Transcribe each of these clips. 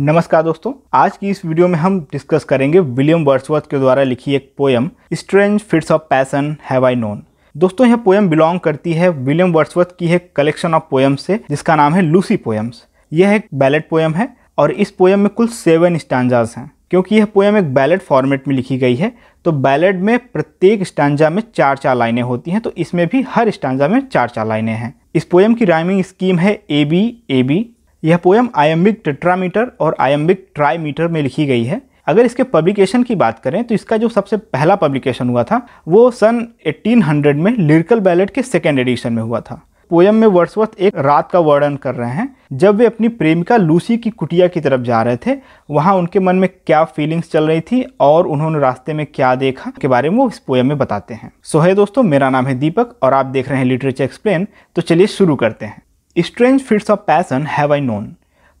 नमस्कार दोस्तों आज की इस वीडियो में हम डिस्कस करेंगे विलियम वर्ड्सवर्थ के द्वारा लिखी एक poem strange fits of passion have I known दोस्तों यह पोयम बिलोंग करती है विलियम वर्ड्सवर्थ की एक कलेक्शन ऑफ पोयम्स से जिसका नाम है लूसी पोयम्स यह एक बैलेट पोयम है और इस पोयम में कुल सेवन स्टांजाज हैं क्योंकि यह पोयम एक बैलेट फॉर्मेट में लिखी गई है तो बैलेट में प्रत्येक स्टांजा में चार चार लाइनें होती हैं तो इसमें भी हर स्टांजा में चार चार लाइनें हैं इस पोयम की राइमिंग स्कीम है ए बी ए बी यह पोएम आयम्बिक टेट्रामीटर और आयम्बिक ट्राईमीटर में लिखी गई है अगर इसके पब्लिकेशन की बात करें तो इसका जो सबसे पहला पब्लिकेशन हुआ था वो सन 1800 में लिरिकल बैलेट के सेकेंड एडिशन में हुआ था पोयम में वर्षवर्थ एक रात का वर्णन कर रहे हैं जब वे अपनी प्रेमिका लूसी की कुटिया की तरफ जा रहे थे वहाँ उनके मन में क्या फीलिंग्स चल रही थी और उन्होंने रास्ते में क्या देखा के बारे में वो इस पोयम में बताते हैं सो है दोस्तों मेरा नाम है दीपक और आप देख रहे हैं लिटरेचर एक्सप्लेन तो चलिए शुरू करते हैं strange fits of passion have I known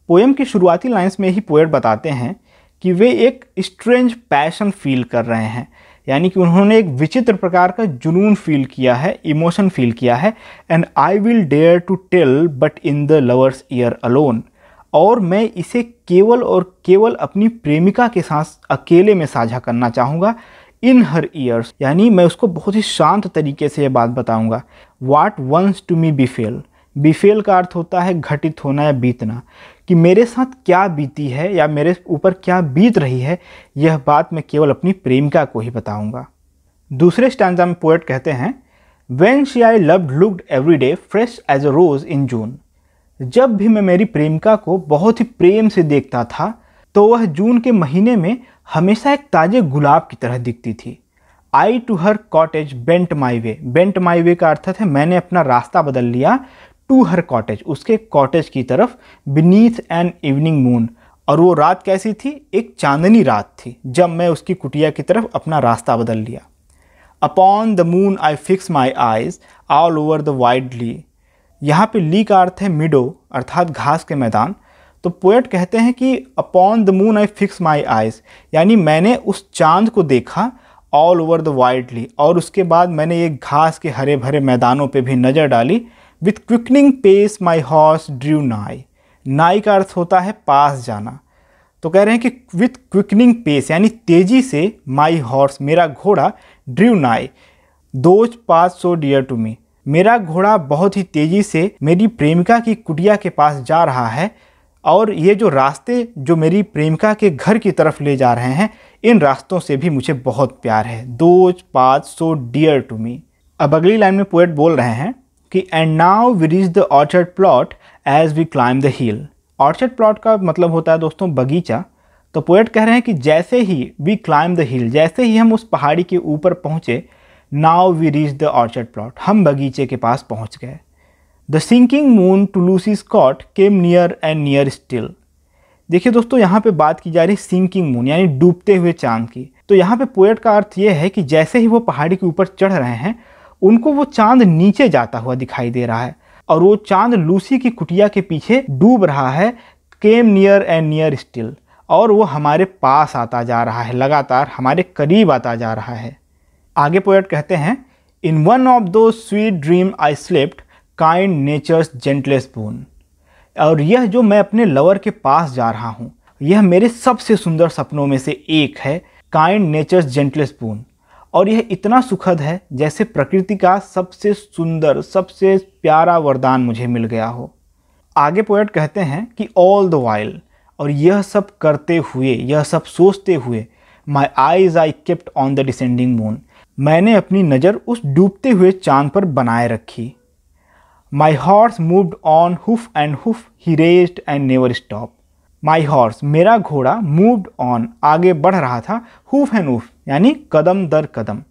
poem की शुरुआती लाइन्स में ही पोएट बताते हैं कि वे एक स्ट्रेंज पैशन फील कर रहे हैं यानी कि उन्होंने एक विचित्र प्रकार का जुनून फील किया है इमोशन फील किया है and I will dare to tell but in the lover's ear alone और मैं इसे केवल और केवल अपनी प्रेमिका के साथ अकेले में साझा करना चाहूँगा इन हर ईयर्स यानी मैं उसको बहुत ही शांत तरीके से ये बात बताऊँगा what once to me befell befell का अर्थ होता है घटित होना या बीतना कि मेरे साथ क्या बीती है या मेरे ऊपर क्या बीत रही है यह बात मैं केवल अपनी प्रेमिका को ही बताऊंगा दूसरे स्टैंडा में पोएट कहते हैं when she I loved looked every day fresh as a rose in June जब भी मैं मेरी प्रेमिका को बहुत ही प्रेम से देखता था तो वह जून के महीने में हमेशा एक ताज़े गुलाब की तरह दिखती थी I to her cottage bent my way bent my way का अर्थ है मैंने अपना रास्ता बदल लिया टू हर कॉटेज उसके कॉटेज की तरफ बीनीथ एन इवनिंग मून और वो रात कैसी थी एक चांदनी रात थी जब मैं उसकी कुटिया की तरफ अपना रास्ता बदल लिया upon the moon I fix my eyes all over the wide lea यहाँ पे ली का अर्थ है मिडो अर्थात घास के मैदान तो पोएट कहते हैं कि upon the moon I fix my eyes यानी मैंने उस चांद को देखा all over the wide lea और उसके बाद मैंने ये घास के हरे भरे मैदानों पे भी नज़र डाली with quickening pace my horse drew nigh nigh का अर्थ होता है पास जाना तो कह रहे हैं कि विथ क्विकनिंग पेस यानी तेज़ी से माई हॉर्स मेरा घोड़ा drew nigh those paths so dear to me मेरा घोड़ा बहुत ही तेज़ी से मेरी प्रेमिका की कुटिया के पास जा रहा है और ये जो रास्ते जो मेरी प्रेमिका के घर की तरफ ले जा रहे हैं इन रास्तों से भी मुझे बहुत प्यार है those paths so dear to me अब अगली लाइन में पोएट बोल रहे हैं कि and now we reached the orchard plot as we climb the hill orchard plot का मतलब होता है दोस्तों बगीचा तो पोएट कह रहे हैं कि जैसे ही वी क्लाइम द हिल जैसे ही हम उस पहाड़ी के ऊपर पहुँचे now we reach the orchard plot हम बगीचे के पास पहुँच गए the sinking moon to Lucy's cot came near and near still देखिए दोस्तों यहाँ पे बात की जा रही है सिंकिंग मून यानी डूबते हुए चांद की तो यहाँ पे पोएट का अर्थ ये है कि जैसे ही वो पहाड़ी के ऊपर चढ़ रहे हैं उनको वो चांद नीचे जाता हुआ दिखाई दे रहा है और वो चांद लूसी की कुटिया के पीछे डूब रहा है came near and near still और वो हमारे पास आता जा रहा है लगातार हमारे करीब आता जा रहा है आगे पोएट कहते हैं in one of those sweet dream I slept kind nature's gentlest boon और यह जो मैं अपने लवर के पास जा रहा हूँ यह मेरे सबसे सुंदर सपनों में से एक है काइंड नेचर्स जेंटलेस बून और यह इतना सुखद है जैसे प्रकृति का सबसे सुंदर सबसे प्यारा वरदान मुझे मिल गया हो आगे पोएट कहते हैं कि ऑल द वाइल और यह सब करते हुए यह सब सोचते हुए my eyes I kept on the descending moon मैंने अपनी नज़र उस डूबते हुए चांद पर बनाए रखी my horse moved on hoof and hoof he raised and never stop my horse मेरा घोड़ा मूव्ड ऑन आगे बढ़ रहा था हुफ एंड हुफ यानी कदम दर कदम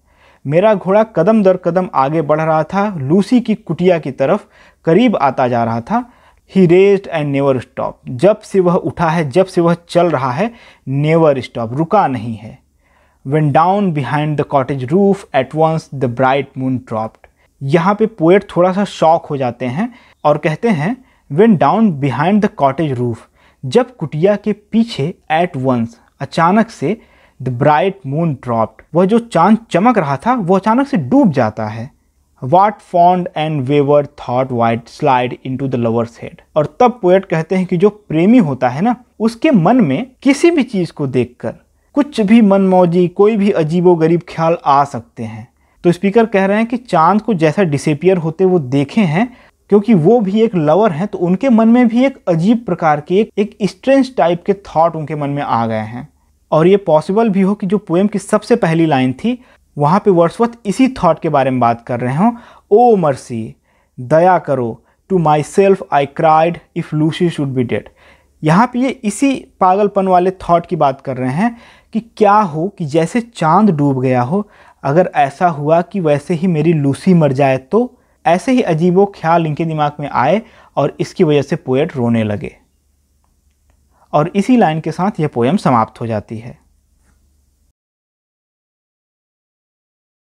मेरा घोड़ा कदम दर कदम आगे बढ़ रहा था लूसी की कुटिया की तरफ करीब आता जा रहा था he raised and never stop जब से वह उठा है जब से वह चल रहा है नेवर स्टॉप रुका नहीं है when down behind the cottage roof at once the bright moon dropped यहाँ पे पोएट थोड़ा सा शॉक हो जाते हैं और कहते हैं when down behind the cottage roof जब कुटिया के पीछे एट वंस अचानक से द ब्राइट मून ड्रॉप्ड वह जो चांद चमक रहा था वह अचानक से डूब जाता है what fond and wayward thought white slide in to the lover's head और तब पोएट कहते हैं कि जो प्रेमी होता है ना उसके मन में किसी भी चीज़ को देखकर कुछ भी मन मौजी कोई भी अजीबो गरीब ख्याल आ सकते हैं तो स्पीकर कह रहे हैं कि चांद को जैसा डिसपियर होते वो देखे हैं क्योंकि वो भी एक लवर हैं तो उनके मन में भी एक अजीब प्रकार के एक स्ट्रेंज टाइप के थॉट उनके मन में आ गए हैं और ये पॉसिबल भी हो कि जो पोएम की सबसे पहली लाइन थी वहाँ पे वर्ड्सवर्थ इसी थॉट के बारे में बात कर रहे हों ओ मर्सी दया करो to myself I cried if Lucy should be dead यहाँ पे ये इसी पागलपन वाले थॉट की बात कर रहे हैं कि क्या हो कि जैसे चांद डूब गया हो अगर ऐसा हुआ कि वैसे ही मेरी लूसी मर जाए तो ऐसे ही अजीबो ख्याल इनके दिमाग में आए और इसकी वजह से पोएट रोने लगे और इसी लाइन के साथ यह पोएम समाप्त हो जाती है